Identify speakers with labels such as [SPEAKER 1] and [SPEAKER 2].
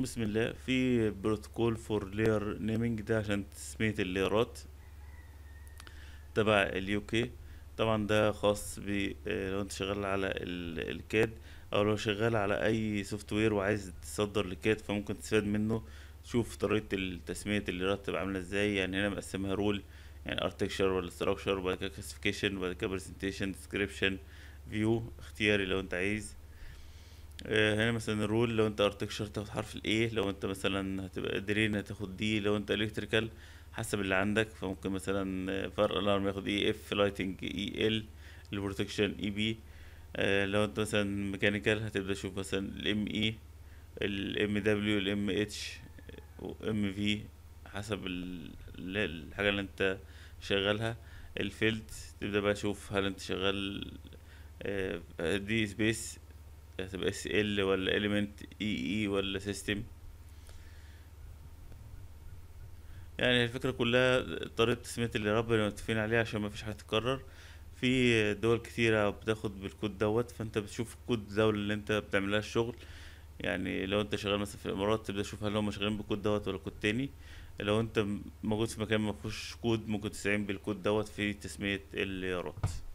[SPEAKER 1] بسم الله في بروتوكول فور لير نيمينج ده عشان تسمية الليرات تبع اليوكي طبعا ده خاص ب آه، لو انت شغال على الكاد او لو شغال على اي سوفت وير وعايز تصدر لكاد فممكن تستفاد منه تشوف طريقة تسمية الليرات تبقى عاملة ازاي يعني هنا مقسمها رول يعني ارتكشر ولا ستراكشر وبعد كده classification وبعد كده presentation description view اختياري لو انت عايز آه، هنا مثلا الرول لو انت اركتشر تاخد حرف الاي لو انت مثلا هتبقى درين هتاخد دي لو انت الكتريكال حسب اللي عندك فممكن مثلا آه، فار الارم ياخد اي اف لايتنج اي ال البروتكشن اي بي لو انت مثلا ميكانيكال هتبدا تشوف مثلا الام اي e، الام دبليو الام اتش ام في حسب الحاجه اللي انت شغالها الفيلد تبدا بقى تشوف هل انت شغال دي آه، سبيس هتبقى اس ال ولا element اي e اي e ولا سيستم يعني الفكرة كلها طريقة تسمية اللي ربنا متفقين عليها عشان مفيش حاجة تتكرر في دول كتيرة بتاخد بالكود دوت فانت بتشوف كود الدولة اللي انت بتعملها الشغل يعني لو انت شغال مثلا في الامارات تبدا تشوف هل هم شغالين بالكود دوت ولا كود تاني لو انت موجود في مكان ما فيهوش كود ممكن تستعين بالكود دوت في تسميه اليارات